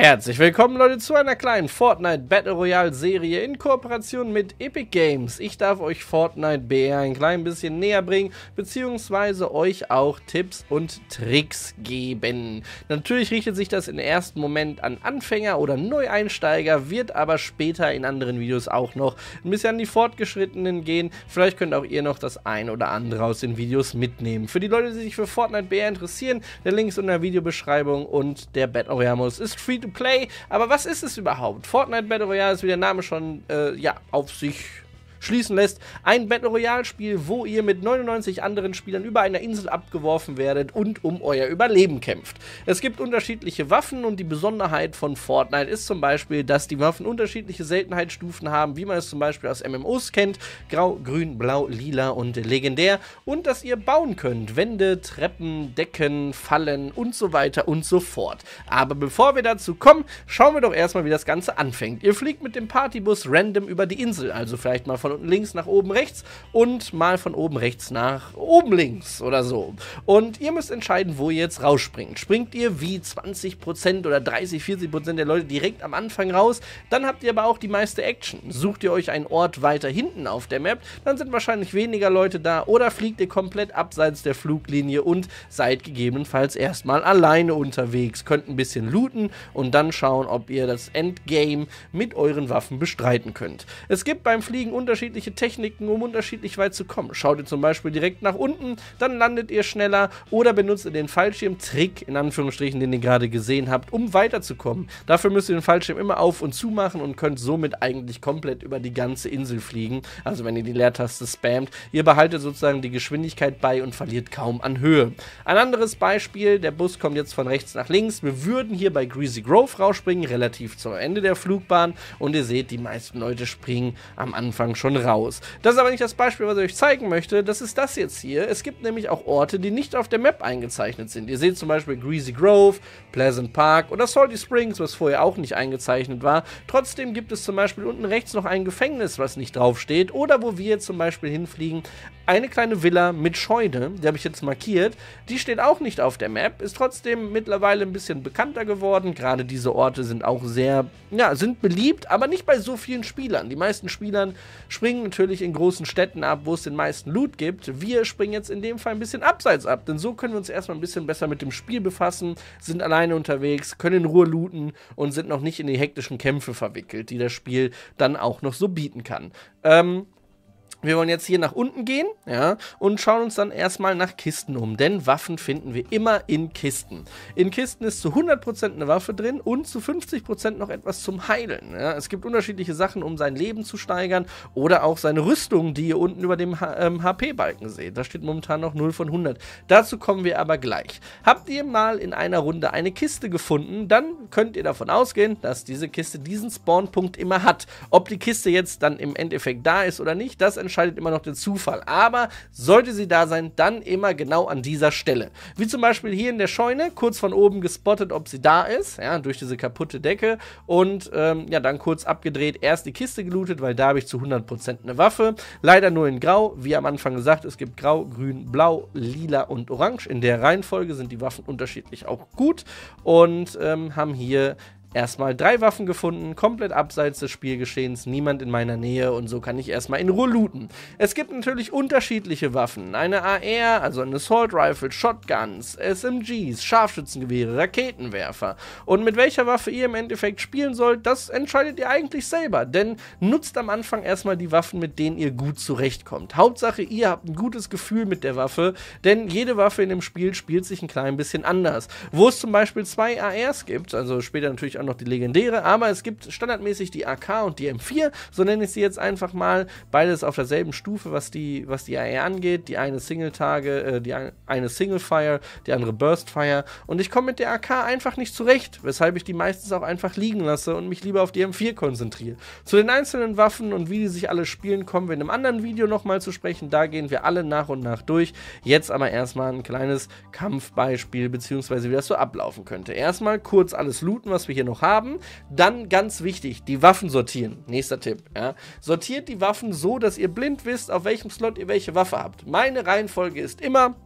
Herzlich willkommen Leute zu einer kleinen Fortnite Battle Royale Serie in Kooperation mit Epic Games. Ich darf euch Fortnite BR ein klein bisschen näher bringen, beziehungsweise euch auch Tipps und Tricks geben. Natürlich richtet sich das im ersten Moment an Anfänger oder Neueinsteiger, wird aber später in anderen Videos auch noch ein bisschen an die Fortgeschrittenen gehen. Vielleicht könnt auch ihr noch das ein oder andere aus den Videos mitnehmen. Für die Leute, die sich für Fortnite BR interessieren, der Link ist in der Videobeschreibung und der Battle Royale Modus ist free to to Play. Aber was ist es überhaupt? Fortnite Battle Royale ist, wie der Name schon äh, ja, auf sich schließen lässt. Ein Battle Royale-Spiel, wo ihr mit 99 anderen Spielern über einer Insel abgeworfen werdet und um euer Überleben kämpft. Es gibt unterschiedliche Waffen und die Besonderheit von Fortnite ist zum Beispiel, dass die Waffen unterschiedliche Seltenheitsstufen haben, wie man es zum Beispiel aus MMOs kennt: Grau, Grün, Blau, Lila und Legendär. Und dass ihr bauen könnt: Wände, Treppen, Decken, Fallen und so weiter und so fort. Aber bevor wir dazu kommen, schauen wir doch erstmal, wie das Ganze anfängt. Ihr fliegt mit dem Partybus random über die Insel, also vielleicht mal von von unten links nach oben rechts und mal von oben rechts nach oben links oder so. Und ihr müsst entscheiden, wo ihr jetzt rausspringt. Springt ihr wie 20% oder 30, 40% der Leute direkt am Anfang raus, dann habt ihr aber auch die meiste Action. Sucht ihr euch einen Ort weiter hinten auf der Map, dann sind wahrscheinlich weniger Leute da oder fliegt ihr komplett abseits der Fluglinie und seid gegebenenfalls erstmal alleine unterwegs, könnt ein bisschen looten und dann schauen, ob ihr das Endgame mit euren Waffen bestreiten könnt. Es gibt beim Fliegen unterschiedliche unterschiedliche Techniken, um unterschiedlich weit zu kommen. Schaut ihr zum Beispiel direkt nach unten, dann landet ihr schneller oder benutzt ihr den Fallschirmtrick, in Anführungsstrichen, den ihr gerade gesehen habt, um weiterzukommen. Dafür müsst ihr den Fallschirm immer auf und zu machen und könnt somit eigentlich komplett über die ganze Insel fliegen. Also wenn ihr die Leertaste spammt, ihr behaltet sozusagen die Geschwindigkeit bei und verliert kaum an Höhe. Ein anderes Beispiel, der Bus kommt jetzt von rechts nach links. Wir würden hier bei Greasy Grove rausspringen, relativ zum Ende der Flugbahn und ihr seht, die meisten Leute springen am Anfang schon schon raus. Das ist aber nicht das Beispiel, was ich euch zeigen möchte. Das ist das jetzt hier. Es gibt nämlich auch Orte, die nicht auf der Map eingezeichnet sind. Ihr seht zum Beispiel Greasy Grove, Pleasant Park oder Salty Springs, was vorher auch nicht eingezeichnet war. Trotzdem gibt es zum Beispiel unten rechts noch ein Gefängnis, was nicht draufsteht. Oder wo wir zum Beispiel hinfliegen, eine kleine Villa mit Scheune, die habe ich jetzt markiert. Die steht auch nicht auf der Map, ist trotzdem mittlerweile ein bisschen bekannter geworden. Gerade diese Orte sind auch sehr, ja, sind beliebt, aber nicht bei so vielen Spielern. Die meisten Spielern spielen springen natürlich in großen Städten ab, wo es den meisten Loot gibt. Wir springen jetzt in dem Fall ein bisschen abseits ab, denn so können wir uns erstmal ein bisschen besser mit dem Spiel befassen, sind alleine unterwegs, können in Ruhe looten und sind noch nicht in die hektischen Kämpfe verwickelt, die das Spiel dann auch noch so bieten kann. Ähm, wir wollen jetzt hier nach unten gehen ja, und schauen uns dann erstmal nach Kisten um, denn Waffen finden wir immer in Kisten. In Kisten ist zu 100% eine Waffe drin und zu 50% noch etwas zum Heilen. Ja. Es gibt unterschiedliche Sachen, um sein Leben zu steigern oder auch seine Rüstung, die ihr unten über dem ähm, HP-Balken seht. Da steht momentan noch 0 von 100. Dazu kommen wir aber gleich. Habt ihr mal in einer Runde eine Kiste gefunden, dann könnt ihr davon ausgehen, dass diese Kiste diesen Spawnpunkt immer hat. Ob die Kiste jetzt dann im Endeffekt da ist oder nicht, das entscheidet entscheidet immer noch der Zufall. Aber sollte sie da sein, dann immer genau an dieser Stelle. Wie zum Beispiel hier in der Scheune, kurz von oben gespottet, ob sie da ist, ja, durch diese kaputte Decke. Und ähm, ja, dann kurz abgedreht, erst die Kiste gelootet, weil da habe ich zu 100% eine Waffe. Leider nur in Grau, wie am Anfang gesagt, es gibt Grau, Grün, Blau, Lila und Orange. In der Reihenfolge sind die Waffen unterschiedlich auch gut und ähm, haben hier erstmal drei Waffen gefunden, komplett abseits des Spielgeschehens, niemand in meiner Nähe und so kann ich erstmal in Ruhe looten. Es gibt natürlich unterschiedliche Waffen, eine AR, also eine Assault Rifle, Shotguns, SMGs, Scharfschützengewehre, Raketenwerfer. Und mit welcher Waffe ihr im Endeffekt spielen sollt, das entscheidet ihr eigentlich selber, denn nutzt am Anfang erstmal die Waffen, mit denen ihr gut zurechtkommt. Hauptsache, ihr habt ein gutes Gefühl mit der Waffe, denn jede Waffe in dem Spiel spielt sich ein klein bisschen anders. Wo es zum Beispiel zwei ARs gibt, also später natürlich auch noch die legendäre, aber es gibt standardmäßig die AK und die M4, so nenne ich sie jetzt einfach mal. Beides auf derselben Stufe, was die, was die AR angeht. Die eine Single-Tage, äh, die ein, eine Single-Fire, die andere Burst-Fire. Und ich komme mit der AK einfach nicht zurecht, weshalb ich die meistens auch einfach liegen lasse und mich lieber auf die M4 konzentriere. Zu den einzelnen Waffen und wie die sich alle spielen, kommen wir in einem anderen Video nochmal zu sprechen. Da gehen wir alle nach und nach durch. Jetzt aber erstmal ein kleines Kampfbeispiel, beziehungsweise wie das so ablaufen könnte. Erstmal kurz alles looten, was wir hier noch haben. Dann ganz wichtig, die Waffen sortieren. Nächster Tipp. Ja. Sortiert die Waffen so, dass ihr blind wisst, auf welchem Slot ihr welche Waffe habt. Meine Reihenfolge ist immer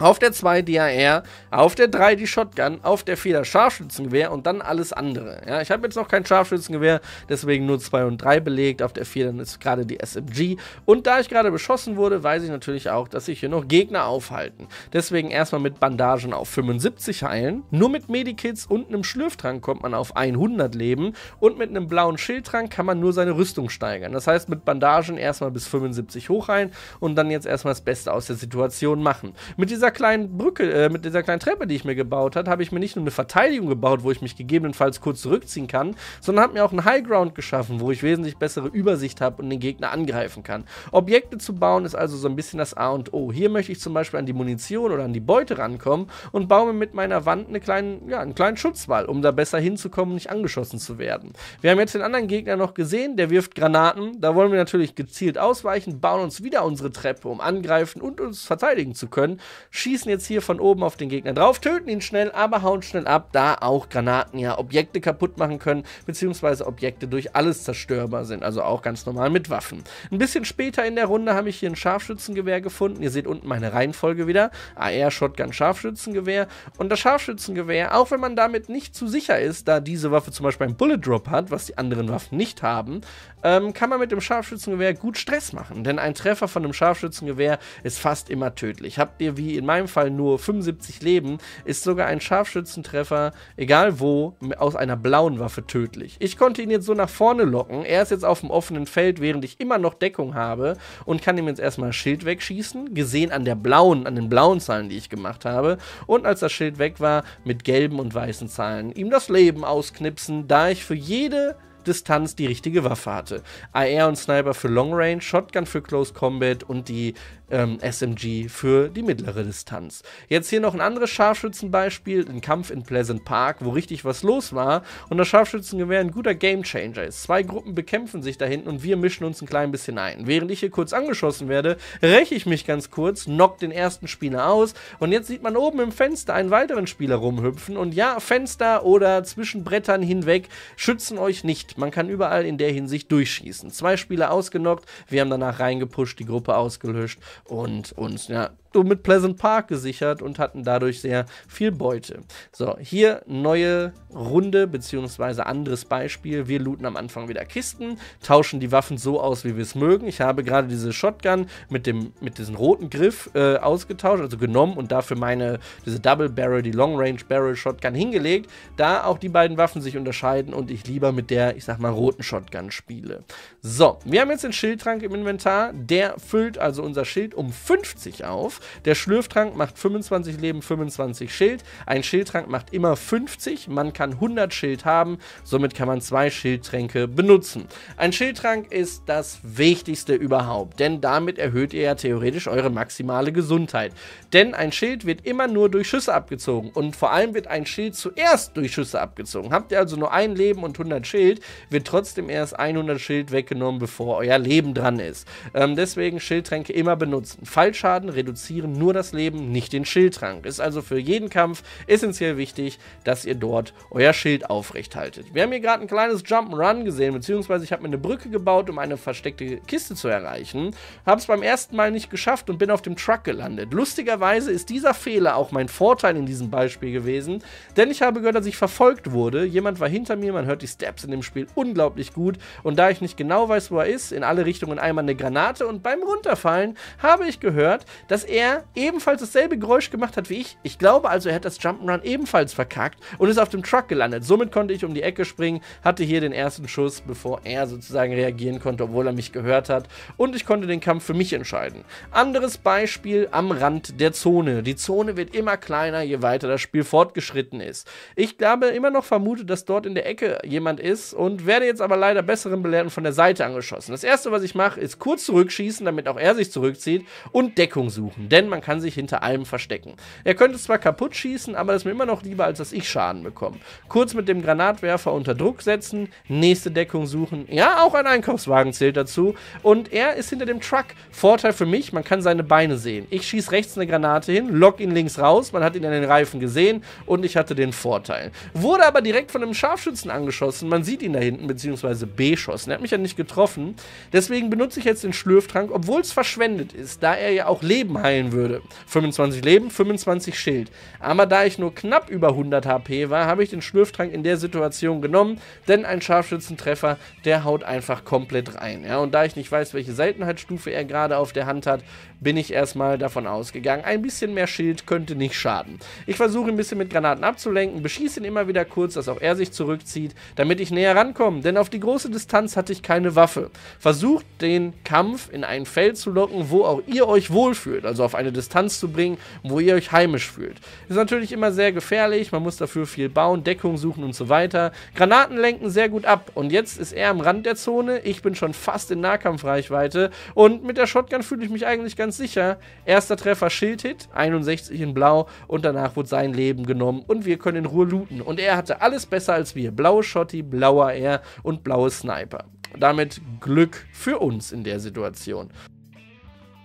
auf der 2 die AR, auf der 3 die Shotgun, auf der 4 das Scharfschützengewehr und dann alles andere. Ja, ich habe jetzt noch kein Scharfschützengewehr, deswegen nur 2 und 3 belegt. Auf der 4 dann ist gerade die SMG. Und da ich gerade beschossen wurde, weiß ich natürlich auch, dass sich hier noch Gegner aufhalten. Deswegen erstmal mit Bandagen auf 75 heilen. Nur mit Medikits und einem Schlürftrank kommt man auf 100 Leben. Und mit einem blauen Schildtrank kann man nur seine Rüstung steigern. Das heißt, mit Bandagen erstmal bis 75 hochheilen und dann jetzt erstmal das Beste aus der Situation machen. Mit dieser dieser kleinen Brücke, äh, mit dieser kleinen Treppe, die ich mir gebaut habe, habe ich mir nicht nur eine Verteidigung gebaut, wo ich mich gegebenenfalls kurz zurückziehen kann, sondern habe mir auch einen Highground geschaffen, wo ich wesentlich bessere Übersicht habe und den Gegner angreifen kann. Objekte zu bauen ist also so ein bisschen das A und O. Hier möchte ich zum Beispiel an die Munition oder an die Beute rankommen und baue mir mit meiner Wand eine kleine, ja, einen kleinen Schutzwall, um da besser hinzukommen und nicht angeschossen zu werden. Wir haben jetzt den anderen Gegner noch gesehen, der wirft Granaten. Da wollen wir natürlich gezielt ausweichen, bauen uns wieder unsere Treppe, um angreifen und uns verteidigen zu können schießen jetzt hier von oben auf den Gegner drauf, töten ihn schnell, aber hauen schnell ab, da auch Granaten ja Objekte kaputt machen können, beziehungsweise Objekte durch alles zerstörbar sind, also auch ganz normal mit Waffen. Ein bisschen später in der Runde habe ich hier ein Scharfschützengewehr gefunden, ihr seht unten meine Reihenfolge wieder, AR, Shotgun, Scharfschützengewehr und das Scharfschützengewehr, auch wenn man damit nicht zu sicher ist, da diese Waffe zum Beispiel einen Bullet Drop hat, was die anderen Waffen nicht haben, ähm, kann man mit dem Scharfschützengewehr gut Stress machen, denn ein Treffer von einem Scharfschützengewehr ist fast immer tödlich. Habt ihr wie in in meinem Fall nur 75 Leben, ist sogar ein Scharfschützentreffer, egal wo, aus einer blauen Waffe tödlich. Ich konnte ihn jetzt so nach vorne locken. Er ist jetzt auf dem offenen Feld, während ich immer noch Deckung habe und kann ihm jetzt erstmal Schild wegschießen, gesehen an der blauen, an den blauen Zahlen, die ich gemacht habe. Und als das Schild weg war, mit gelben und weißen Zahlen ihm das Leben ausknipsen, da ich für jede Distanz die richtige Waffe hatte. AR und Sniper für Long Range, Shotgun für Close Combat und die ähm, SMG für die mittlere Distanz. Jetzt hier noch ein anderes Scharfschützenbeispiel, ein Kampf in Pleasant Park, wo richtig was los war und das Scharfschützengewehr ein guter Gamechanger ist. Zwei Gruppen bekämpfen sich da hinten und wir mischen uns ein klein bisschen ein. Während ich hier kurz angeschossen werde, räche ich mich ganz kurz, knock den ersten Spieler aus und jetzt sieht man oben im Fenster einen weiteren Spieler rumhüpfen und ja, Fenster oder zwischen Brettern hinweg schützen euch nicht. Man kann überall in der Hinsicht durchschießen. Zwei Spieler ausgenockt, wir haben danach reingepusht, die Gruppe ausgelöscht und, und ja, nur mit Pleasant Park gesichert und hatten dadurch sehr viel Beute. So, hier neue Runde bzw. anderes Beispiel. Wir looten am Anfang wieder Kisten, tauschen die Waffen so aus, wie wir es mögen. Ich habe gerade diese Shotgun mit dem mit diesem roten Griff äh, ausgetauscht, also genommen und dafür meine diese Double Barrel, die Long Range Barrel Shotgun hingelegt, da auch die beiden Waffen sich unterscheiden und ich lieber mit der, ich sag mal, roten Shotgun spiele. So, wir haben jetzt den Schildtrank im Inventar, der füllt also unser Schild um 50 auf. Der Schlürftrank macht 25 Leben, 25 Schild. Ein Schildtrank macht immer 50. Man kann 100 Schild haben. Somit kann man zwei Schildtränke benutzen. Ein Schildtrank ist das Wichtigste überhaupt, denn damit erhöht ihr ja theoretisch eure maximale Gesundheit. Denn ein Schild wird immer nur durch Schüsse abgezogen und vor allem wird ein Schild zuerst durch Schüsse abgezogen. Habt ihr also nur ein Leben und 100 Schild, wird trotzdem erst 100 Schild weggenommen, bevor euer Leben dran ist. Ähm, deswegen Schildtränke immer benutzen. Fallschaden reduziert reduzieren nur das Leben, nicht den Schildtrank. Ist also für jeden Kampf essentiell wichtig, dass ihr dort euer Schild aufrecht haltet. Wir haben hier gerade ein kleines Jump'n'Run gesehen, beziehungsweise ich habe mir eine Brücke gebaut, um eine versteckte Kiste zu erreichen. Habe es beim ersten Mal nicht geschafft und bin auf dem Truck gelandet. Lustigerweise ist dieser Fehler auch mein Vorteil in diesem Beispiel gewesen, denn ich habe gehört, dass ich verfolgt wurde. Jemand war hinter mir, man hört die Steps in dem Spiel unglaublich gut und da ich nicht genau weiß, wo er ist, in alle Richtungen einmal eine Granate und beim Runterfallen habe ich gehört, dass er er ebenfalls dasselbe Geräusch gemacht hat wie ich. Ich glaube also, er hat das Jump'n'Run ebenfalls verkackt und ist auf dem Truck gelandet. Somit konnte ich um die Ecke springen, hatte hier den ersten Schuss, bevor er sozusagen reagieren konnte, obwohl er mich gehört hat. Und ich konnte den Kampf für mich entscheiden. Anderes Beispiel am Rand der Zone. Die Zone wird immer kleiner, je weiter das Spiel fortgeschritten ist. Ich glaube immer noch vermutet, dass dort in der Ecke jemand ist und werde jetzt aber leider besseren Belehrten von der Seite angeschossen. Das erste, was ich mache, ist kurz zurückschießen, damit auch er sich zurückzieht und Deckung suchen denn man kann sich hinter allem verstecken. Er könnte zwar kaputt schießen, aber das ist mir immer noch lieber, als dass ich Schaden bekomme. Kurz mit dem Granatwerfer unter Druck setzen, nächste Deckung suchen. Ja, auch ein Einkaufswagen zählt dazu. Und er ist hinter dem Truck. Vorteil für mich, man kann seine Beine sehen. Ich schieße rechts eine Granate hin, lock ihn links raus, man hat ihn an den Reifen gesehen und ich hatte den Vorteil. Wurde aber direkt von einem Scharfschützen angeschossen. Man sieht ihn da hinten, beziehungsweise beschossen. Er hat mich ja nicht getroffen. Deswegen benutze ich jetzt den Schlürftrank, obwohl es verschwendet ist, da er ja auch Leben heilt heilen würde. 25 Leben, 25 Schild. Aber da ich nur knapp über 100 HP war, habe ich den Schlürftrank in der Situation genommen, denn ein Scharfschützentreffer, der haut einfach komplett rein. Ja, und da ich nicht weiß, welche Seltenheitsstufe er gerade auf der Hand hat, bin ich erstmal davon ausgegangen. Ein bisschen mehr Schild könnte nicht schaden. Ich versuche ein bisschen mit Granaten abzulenken, beschieße ihn immer wieder kurz, dass auch er sich zurückzieht, damit ich näher rankomme, denn auf die große Distanz hatte ich keine Waffe. Versucht den Kampf in ein Feld zu locken, wo auch ihr euch wohlfühlt, also auf eine Distanz zu bringen, wo ihr euch heimisch fühlt. Ist natürlich immer sehr gefährlich, man muss dafür viel bauen, Deckung suchen und so weiter. Granaten lenken sehr gut ab und jetzt ist er am Rand der Zone, ich bin schon fast in Nahkampfreichweite und mit der Shotgun fühle ich mich eigentlich ganz ganz sicher. Erster Treffer Schildhit, 61 in Blau und danach wurde sein Leben genommen und wir können in Ruhe looten. Und er hatte alles besser als wir. Blaue Schotti, blauer Air und blaue Sniper. Damit Glück für uns in der Situation.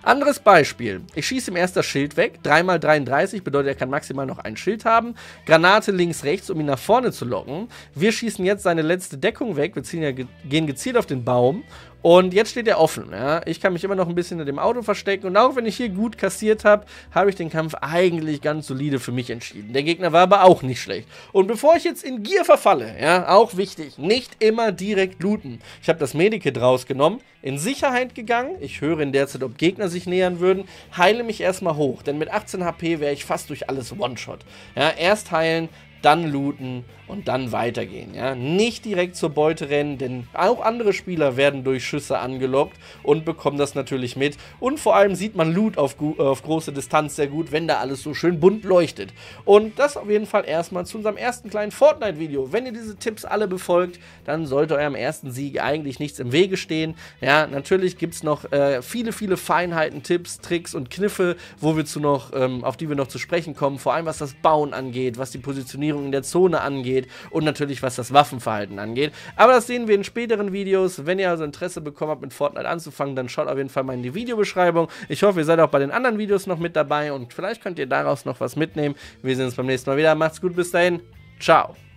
Anderes Beispiel. Ich schieße ihm erst das Schild weg. 3x33 bedeutet, er kann maximal noch ein Schild haben. Granate links, rechts, um ihn nach vorne zu locken. Wir schießen jetzt seine letzte Deckung weg. Wir ziehen ja, gehen gezielt auf den Baum und jetzt steht er offen. Ja? Ich kann mich immer noch ein bisschen hinter dem Auto verstecken. Und auch wenn ich hier gut kassiert habe, habe ich den Kampf eigentlich ganz solide für mich entschieden. Der Gegner war aber auch nicht schlecht. Und bevor ich jetzt in Gier verfalle, ja, auch wichtig, nicht immer direkt looten. Ich habe das Medikit rausgenommen, in Sicherheit gegangen. Ich höre in der Zeit, ob Gegner sich nähern würden. Heile mich erstmal hoch, denn mit 18 HP wäre ich fast durch alles One-Shot. Ja, erst heilen, dann looten und dann weitergehen. Ja? Nicht direkt zur Beute rennen, denn auch andere Spieler werden durch Schüsse angelockt und bekommen das natürlich mit. Und vor allem sieht man Loot auf, auf große Distanz sehr gut, wenn da alles so schön bunt leuchtet. Und das auf jeden Fall erstmal zu unserem ersten kleinen Fortnite-Video. Wenn ihr diese Tipps alle befolgt, dann sollte eurem ersten Sieg eigentlich nichts im Wege stehen. Ja, natürlich gibt es noch äh, viele, viele Feinheiten, Tipps, Tricks und Kniffe, wo wir zu noch, ähm, auf die wir noch zu sprechen kommen. Vor allem was das Bauen angeht, was die Positionierung Positionierung in der Zone angeht und natürlich was das Waffenverhalten angeht. Aber das sehen wir in späteren Videos. Wenn ihr also Interesse bekommen habt, mit Fortnite anzufangen, dann schaut auf jeden Fall mal in die Videobeschreibung. Ich hoffe, ihr seid auch bei den anderen Videos noch mit dabei und vielleicht könnt ihr daraus noch was mitnehmen. Wir sehen uns beim nächsten Mal wieder. Macht's gut, bis dahin. Ciao.